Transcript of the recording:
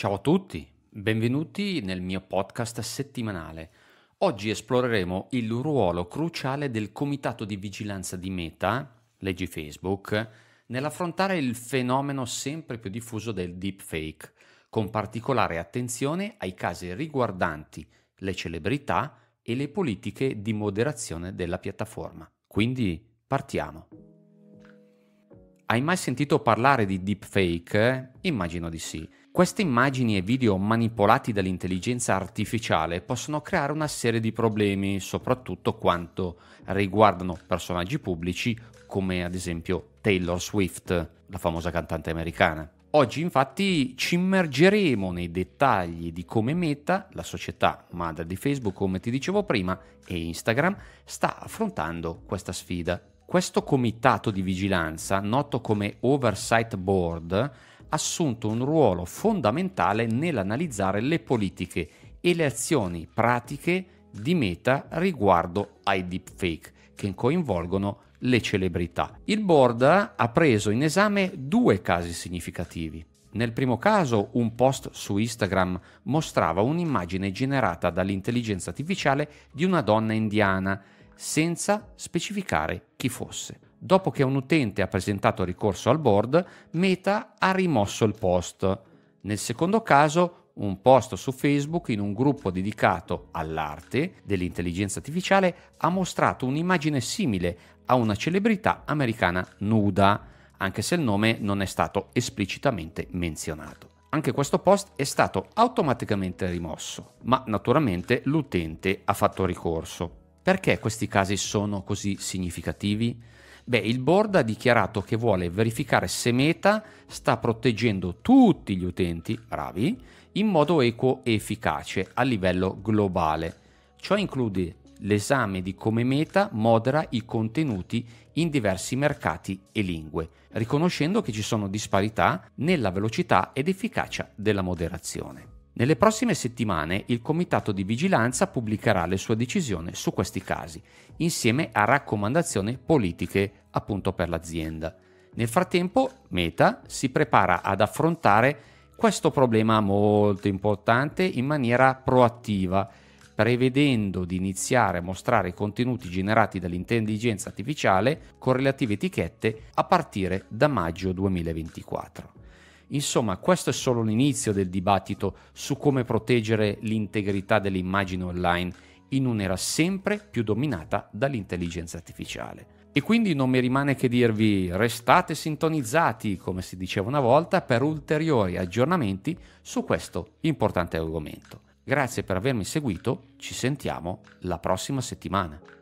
Ciao a tutti, benvenuti nel mio podcast settimanale. Oggi esploreremo il ruolo cruciale del Comitato di Vigilanza di Meta, leggi Facebook, nell'affrontare il fenomeno sempre più diffuso del deepfake, con particolare attenzione ai casi riguardanti le celebrità e le politiche di moderazione della piattaforma. Quindi partiamo. Hai mai sentito parlare di deepfake? Immagino di sì. Queste immagini e video manipolati dall'intelligenza artificiale possono creare una serie di problemi, soprattutto quanto riguardano personaggi pubblici come ad esempio Taylor Swift, la famosa cantante americana. Oggi infatti ci immergeremo nei dettagli di come Meta, la società madre di Facebook come ti dicevo prima, e Instagram sta affrontando questa sfida questo comitato di vigilanza, noto come Oversight Board, ha assunto un ruolo fondamentale nell'analizzare le politiche e le azioni pratiche di Meta riguardo ai deepfake che coinvolgono le celebrità. Il board ha preso in esame due casi significativi. Nel primo caso un post su Instagram mostrava un'immagine generata dall'intelligenza artificiale di una donna indiana senza specificare chi fosse. Dopo che un utente ha presentato ricorso al board, Meta ha rimosso il post. Nel secondo caso, un post su Facebook in un gruppo dedicato all'arte dell'intelligenza artificiale ha mostrato un'immagine simile a una celebrità americana nuda, anche se il nome non è stato esplicitamente menzionato. Anche questo post è stato automaticamente rimosso, ma naturalmente l'utente ha fatto ricorso. Perché questi casi sono così significativi? Beh, il board ha dichiarato che vuole verificare se Meta sta proteggendo tutti gli utenti, bravi, in modo equo e efficace a livello globale. Ciò include l'esame di come Meta modera i contenuti in diversi mercati e lingue, riconoscendo che ci sono disparità nella velocità ed efficacia della moderazione. Nelle prossime settimane il Comitato di Vigilanza pubblicherà le sue decisioni su questi casi, insieme a raccomandazioni politiche appunto per l'azienda. Nel frattempo Meta si prepara ad affrontare questo problema molto importante in maniera proattiva, prevedendo di iniziare a mostrare i contenuti generati dall'intelligenza artificiale con relative etichette a partire da maggio 2024. Insomma, questo è solo l'inizio del dibattito su come proteggere l'integrità dell'immagine online in un'era sempre più dominata dall'intelligenza artificiale. E quindi non mi rimane che dirvi restate sintonizzati, come si diceva una volta, per ulteriori aggiornamenti su questo importante argomento. Grazie per avermi seguito, ci sentiamo la prossima settimana.